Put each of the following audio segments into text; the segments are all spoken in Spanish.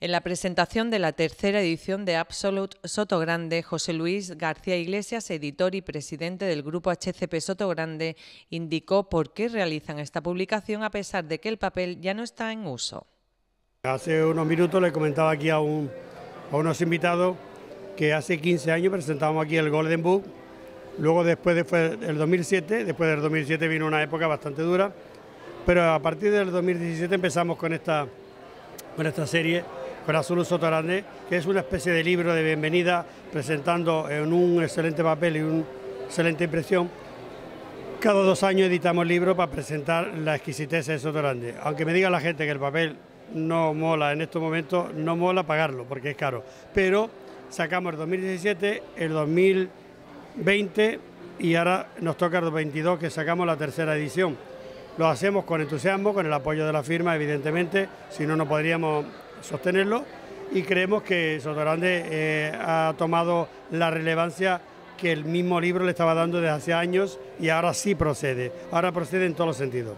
En la presentación de la tercera edición de Absolute Soto Grande, José Luis García Iglesias, editor y presidente del grupo HCP Soto Grande, indicó por qué realizan esta publicación a pesar de que el papel ya no está en uso. Hace unos minutos le comentaba aquí a, unos invitados que hace 15 años presentábamos aquí el Golden Book, luego después, fue el 2007, después del 2007 vino una época bastante dura, pero a partir del 2017 empezamos con esta, con esta serie azul Sotorande, que es una especie de libro de bienvenida presentando en un excelente papel y una excelente impresión. Cada dos años editamos libros para presentar la exquisitez de Grande... Aunque me diga la gente que el papel no mola en estos momentos, no mola pagarlo porque es caro. Pero sacamos el 2017, el 2020 y ahora nos toca el 2022... que sacamos la tercera edición. Lo hacemos con entusiasmo, con el apoyo de la firma, evidentemente, si no, no podríamos sostenerlo y creemos que Sotogrande eh, ha tomado la relevancia que el mismo libro le estaba dando desde hace años y ahora sí procede, ahora procede en todos los sentidos.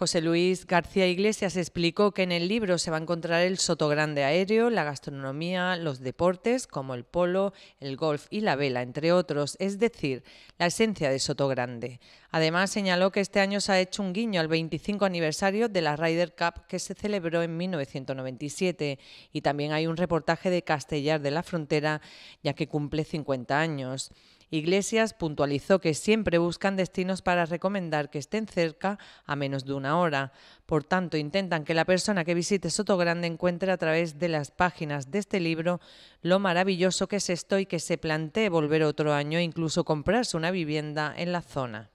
José Luis García Iglesias explicó que en el libro se va a encontrar el sotogrande aéreo, la gastronomía, los deportes como el polo, el golf y la vela, entre otros, es decir, la esencia de Sotogrande. Además, señaló que este año se ha hecho un guiño al 25 aniversario de la Ryder Cup que se celebró en 1997 y también hay un reportaje de Castellar de la Frontera ya que cumple 50 años. Iglesias puntualizó que siempre buscan destinos para recomendar que estén cerca a menos de una hora. Por tanto, intentan que la persona que visite Sotogrande encuentre a través de las páginas de este libro lo maravilloso que es esto y que se plantee volver otro año e incluso comprarse una vivienda en la zona.